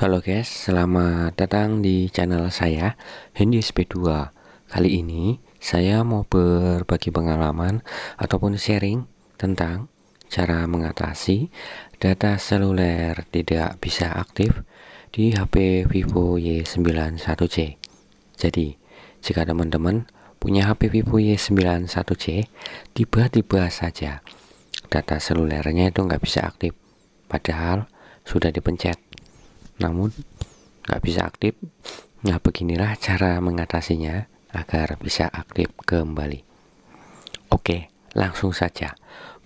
Halo guys, selamat datang di channel saya Hendy SP2 Kali ini saya mau berbagi pengalaman ataupun sharing tentang cara mengatasi data seluler tidak bisa aktif di HP Vivo Y91C Jadi, jika teman-teman punya HP Vivo Y91C tiba-tiba saja data selulernya itu nggak bisa aktif padahal sudah dipencet namun nggak bisa aktif. Nah beginilah cara mengatasinya agar bisa aktif kembali. Oke, langsung saja.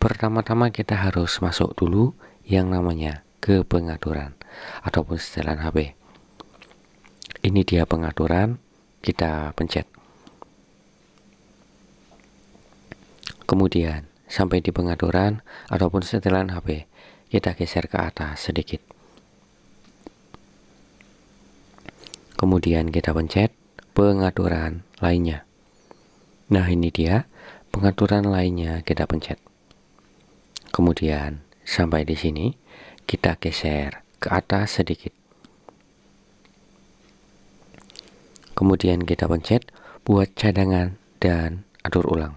Pertama-tama kita harus masuk dulu yang namanya ke pengaturan ataupun setelan HP. Ini dia pengaturan, kita pencet. Kemudian sampai di pengaturan ataupun setelan HP, kita geser ke atas sedikit. Kemudian kita pencet pengaturan lainnya. Nah ini dia pengaturan lainnya kita pencet. Kemudian sampai di sini kita geser ke atas sedikit. Kemudian kita pencet buat cadangan dan atur ulang.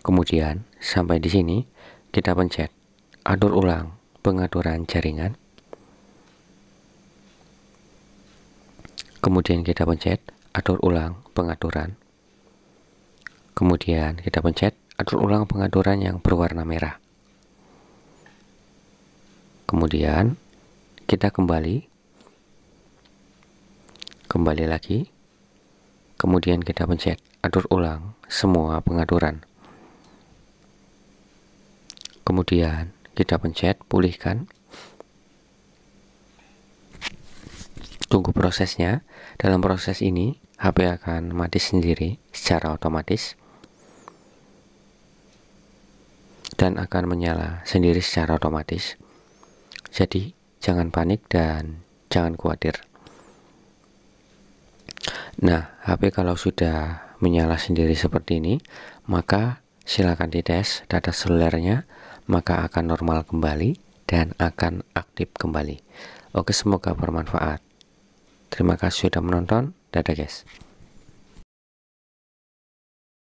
Kemudian sampai di sini kita pencet atur ulang pengaturan jaringan Kemudian kita pencet atur ulang pengaturan. Kemudian kita pencet atur ulang pengaturan yang berwarna merah. Kemudian kita kembali kembali lagi. Kemudian kita pencet atur ulang semua pengaturan. Kemudian kita pencet pulihkan tunggu prosesnya. Dalam proses ini, HP akan mati sendiri secara otomatis dan akan menyala sendiri secara otomatis. Jadi, jangan panik dan jangan khawatir. Nah, HP kalau sudah menyala sendiri seperti ini, maka silakan dites data selulernya, maka akan normal kembali dan akan aktif kembali. Oke, semoga bermanfaat. Terima kasih sudah menonton. Dadah guys.